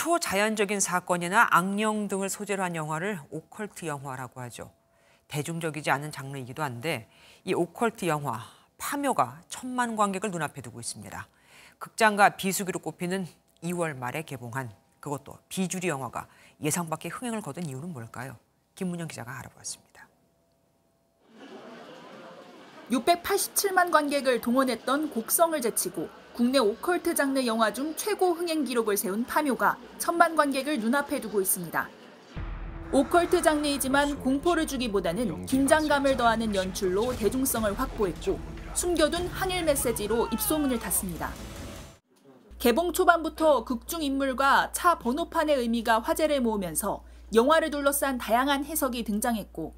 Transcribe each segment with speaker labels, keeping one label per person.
Speaker 1: 초자연적인 사건이나 악령 등을 소재로 한 영화를 오컬트 영화라고 하죠. 대중적이지 않은 장르이기도 한데 이 오컬트 영화 파묘가 천만 관객을 눈앞에 두고 있습니다. 극장과 비수기로 꼽히는 2월 말에 개봉한 그것도 비주류 영화가 예상밖의 흥행을 거둔 이유는 뭘까요? 김문영 기자가 알아보았습니다.
Speaker 2: 687만 관객을 동원했던 곡성을 제치고 국내 오컬트 장르 영화 중 최고 흥행 기록을 세운 파묘가 천만 관객을 눈앞에 두고 있습니다. 오컬트 장르이지만 공포를 주기보다는 긴장감을 더하는 연출로 대중성을 확보했고 숨겨둔 항일 메시지로 입소문을 탔습니다. 개봉 초반부터 극중 인물과 차 번호판의 의미가 화제를 모으면서 영화를 둘러싼 다양한 해석이 등장했고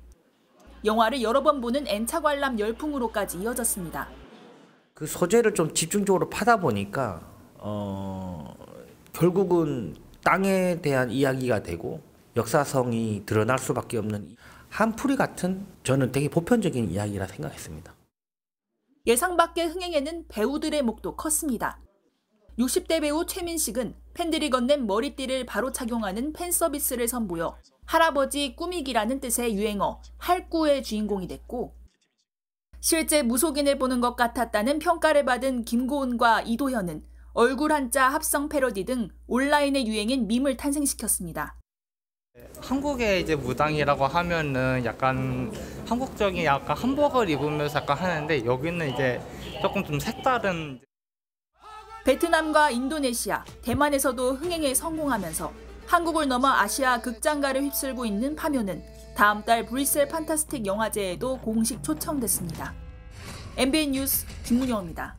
Speaker 2: 영화를 여러 번 보는 N차 관람 열풍으로까지 이어졌습니다.
Speaker 1: 그 소재를 좀 집중적으로 파다 보니까 어, 결국은 땅에 대한 이야기가 되고 역사성이 드러날 수밖에 없는 한풀이 같은 저는 되게 보편적인 이야기라 생각했습니다.
Speaker 2: 예상 밖의 흥행에는 배우들의 목도 컸습니다. 60대 배우 최민식은 팬들이 건넨 머리띠를 바로 착용하는 팬 서비스를 선보여 할아버지 꾸미기라는 뜻의 유행어 할꾸의 주인공이 됐고 실제 무속인을 보는 것 같았다는 평가를 받은 김고은과 이도현은 얼굴 한자 합성 패러디 등 온라인의 유행인 밈을 탄생시켰습니다.
Speaker 1: 한국의 이제 무당이라고 하면은 약간 한국적인 약간 한복을 입으면서 약간 하는데 여기는 이제 조금 좀 색다른
Speaker 2: 베트남과 인도네시아, 대만에서도 흥행에 성공하면서 한국을 넘어 아시아 극장가를 휩쓸고 있는 파묘는 다음 달 브뤼셀 판타스틱 영화제에도 공식 초청됐습니다. MBN 뉴스 김문영입니다.